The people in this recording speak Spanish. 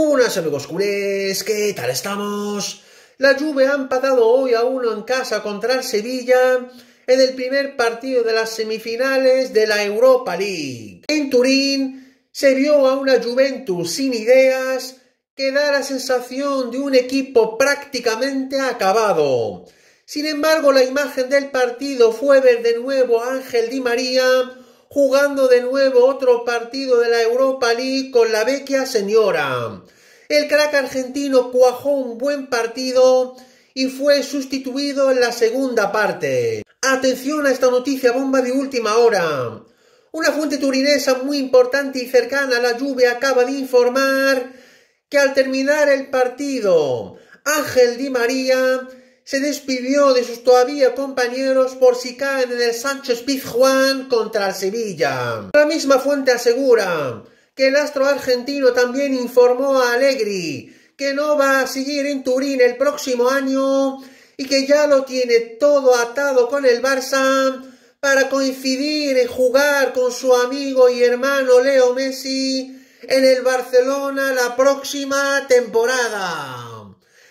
Unas amigos culés, ¿qué tal estamos? La Juve ha empatado hoy a uno en casa contra el Sevilla en el primer partido de las semifinales de la Europa League. En Turín se vio a una Juventus sin ideas que da la sensación de un equipo prácticamente acabado. Sin embargo, la imagen del partido fue ver de nuevo a Ángel Di María jugando de nuevo otro partido de la Europa League con la vecchia señora. El crack argentino cuajó un buen partido y fue sustituido en la segunda parte. Atención a esta noticia bomba de última hora. Una fuente turinesa muy importante y cercana a la lluvia acaba de informar que al terminar el partido, Ángel Di María se despidió de sus todavía compañeros por si caen en el Sánchez Pizjuán contra el Sevilla. La misma fuente asegura que el astro argentino también informó a Allegri que no va a seguir en Turín el próximo año y que ya lo tiene todo atado con el Barça para coincidir en jugar con su amigo y hermano Leo Messi en el Barcelona la próxima temporada.